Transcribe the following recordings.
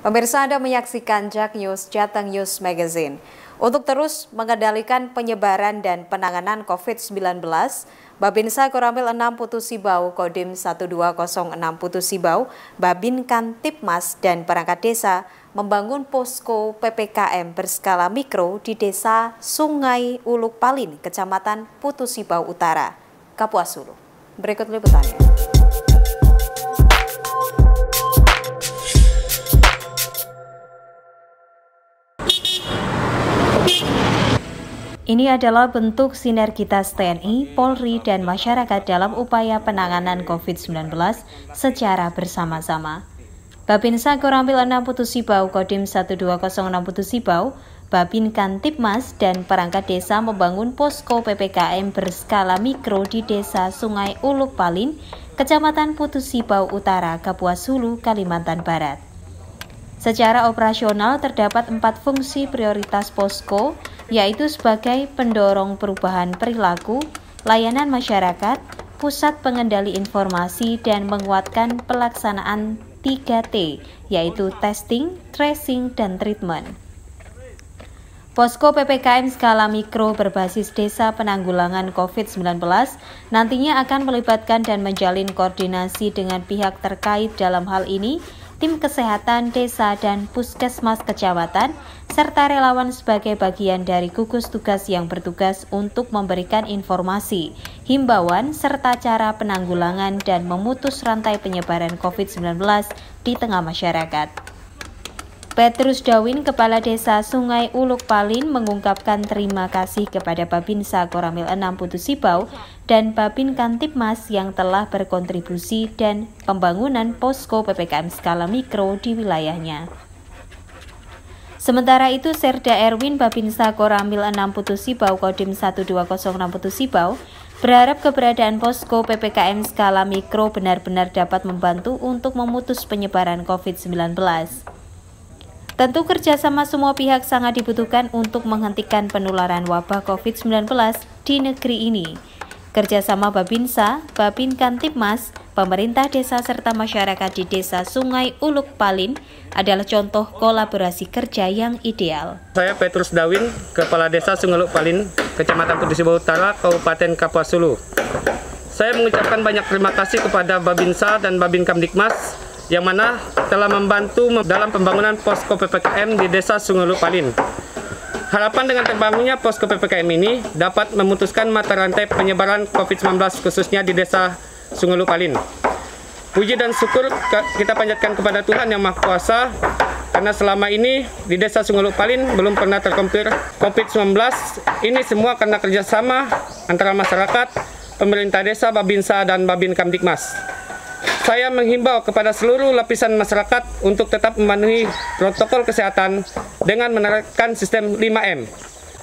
Pemirsa Anda menyaksikan Jack News Jateng News Magazine. Untuk terus mengendalikan penyebaran dan penanganan COVID-19, Babinsa Koramil 6 Putusibau, Kodim 1206 Putusibau, Babin Kantipmas dan perangkat desa membangun posko PPKM berskala mikro di desa Sungai Uluk Palin, Kecamatan Putusibau Utara, Kapuasulu. Berikut liputannya. Ini adalah bentuk sinergitas TNI, Polri, dan masyarakat dalam upaya penanganan COVID-19 secara bersama-sama. Babinsa Koramil 6 Putusibau Kodim Putus Putusibau, Babin Kantipmas dan perangkat desa membangun posko PPKM berskala mikro di desa Sungai Uluk Palin, Kecamatan Putus Putusibau Utara, Kapuas Hulu, Kalimantan Barat. Secara operasional terdapat empat fungsi prioritas posko, yaitu sebagai pendorong perubahan perilaku, layanan masyarakat, pusat pengendali informasi, dan menguatkan pelaksanaan 3T, yaitu testing, tracing, dan treatment. Posko PPKM skala mikro berbasis desa penanggulangan COVID-19 nantinya akan melibatkan dan menjalin koordinasi dengan pihak terkait dalam hal ini, tim kesehatan desa dan puskesmas kecamatan, serta relawan sebagai bagian dari gugus tugas yang bertugas untuk memberikan informasi, himbauan, serta cara penanggulangan dan memutus rantai penyebaran COVID-19 di tengah masyarakat. Petrus Dawin, Kepala Desa Sungai Uluk Palin, mengungkapkan terima kasih kepada Babinsa Koramil 6 Putusibau dan Babin Kantipmas yang telah berkontribusi dan pembangunan posko PPKM skala mikro di wilayahnya. Sementara itu, Serda Erwin Babinsa Koramil 6 Putusibau Kodim 1206 Putusibau berharap keberadaan posko PPKM skala mikro benar-benar dapat membantu untuk memutus penyebaran COVID-19. Tentu kerjasama semua pihak sangat dibutuhkan untuk menghentikan penularan wabah COVID-19 di negeri ini. Kerjasama Babinsa, Babin Kantipmas, pemerintah desa serta masyarakat di desa Sungai Uluk Palin adalah contoh kolaborasi kerja yang ideal. Saya Petrus Dawin, Kepala Desa Sungai Uluk Palin, Kecamatan Kudusibau Utara, Kabupaten Kapuasulu. Saya mengucapkan banyak terima kasih kepada Babinsa dan Babin Kamdikmas yang mana telah membantu dalam pembangunan posko PPKM di Desa Sungai Palin. Harapan dengan terbangunnya posko PPKM ini dapat memutuskan mata rantai penyebaran COVID-19 khususnya di Desa Sungai Palin. Puji dan syukur kita panjatkan kepada Tuhan Yang Maha Kuasa karena selama ini di Desa Sungai Palin belum pernah terkompir COVID-19. Ini semua karena kerjasama antara masyarakat, pemerintah desa, Babinsa, dan Babin Kamdikmas. Saya menghimbau kepada seluruh lapisan masyarakat untuk tetap memenuhi protokol kesehatan dengan menerapkan sistem 5M.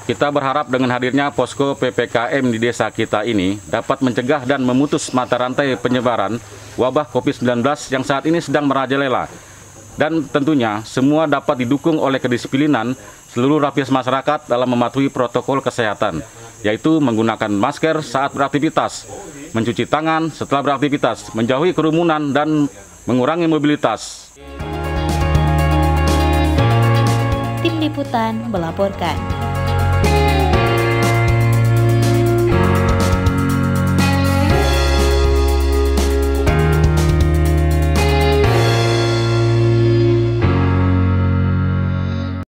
Kita berharap dengan hadirnya posko PPKM di desa kita ini dapat mencegah dan memutus mata rantai penyebaran wabah COVID-19 yang saat ini sedang merajalela. Dan tentunya semua dapat didukung oleh kedisiplinan seluruh lapis masyarakat dalam mematuhi protokol kesehatan, yaitu menggunakan masker saat beraktivitas, mencuci tangan setelah beraktivitas, menjauhi kerumunan, dan mengurangi mobilitas. Tim Liputan melaporkan.